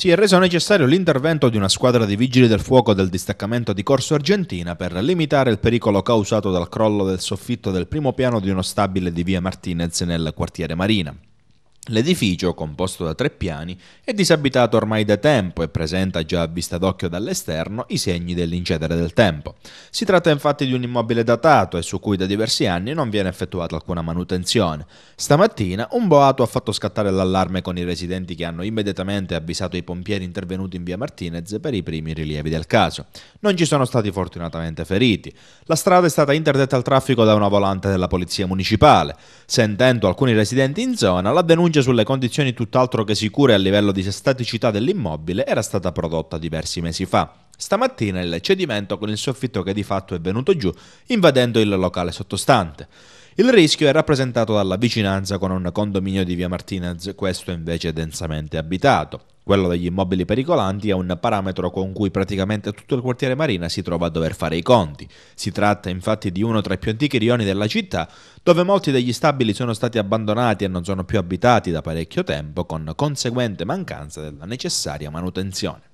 si è reso necessario l'intervento di una squadra di vigili del fuoco del distaccamento di Corso Argentina per limitare il pericolo causato dal crollo del soffitto del primo piano di uno stabile di via Martinez nel quartiere Marina. L'edificio, composto da tre piani, è disabitato ormai da tempo e presenta già a vista d'occhio dall'esterno i segni dell'incedere del tempo. Si tratta infatti di un immobile datato e su cui da diversi anni non viene effettuata alcuna manutenzione. Stamattina un boato ha fatto scattare l'allarme con i residenti che hanno immediatamente avvisato i pompieri intervenuti in via Martinez per i primi rilievi del caso. Non ci sono stati fortunatamente feriti. La strada è stata interdetta al traffico da una volante della polizia municipale. Sentendo alcuni residenti in zona, la denuncia denuncia sulle condizioni tutt'altro che sicure a livello di staticità dell'immobile era stata prodotta diversi mesi fa. Stamattina il cedimento con il soffitto che di fatto è venuto giù, invadendo il locale sottostante. Il rischio è rappresentato dalla vicinanza con un condominio di via Martinez, questo invece densamente abitato. Quello degli immobili pericolanti è un parametro con cui praticamente tutto il quartiere Marina si trova a dover fare i conti. Si tratta infatti di uno tra i più antichi rioni della città, dove molti degli stabili sono stati abbandonati e non sono più abitati da parecchio tempo, con conseguente mancanza della necessaria manutenzione.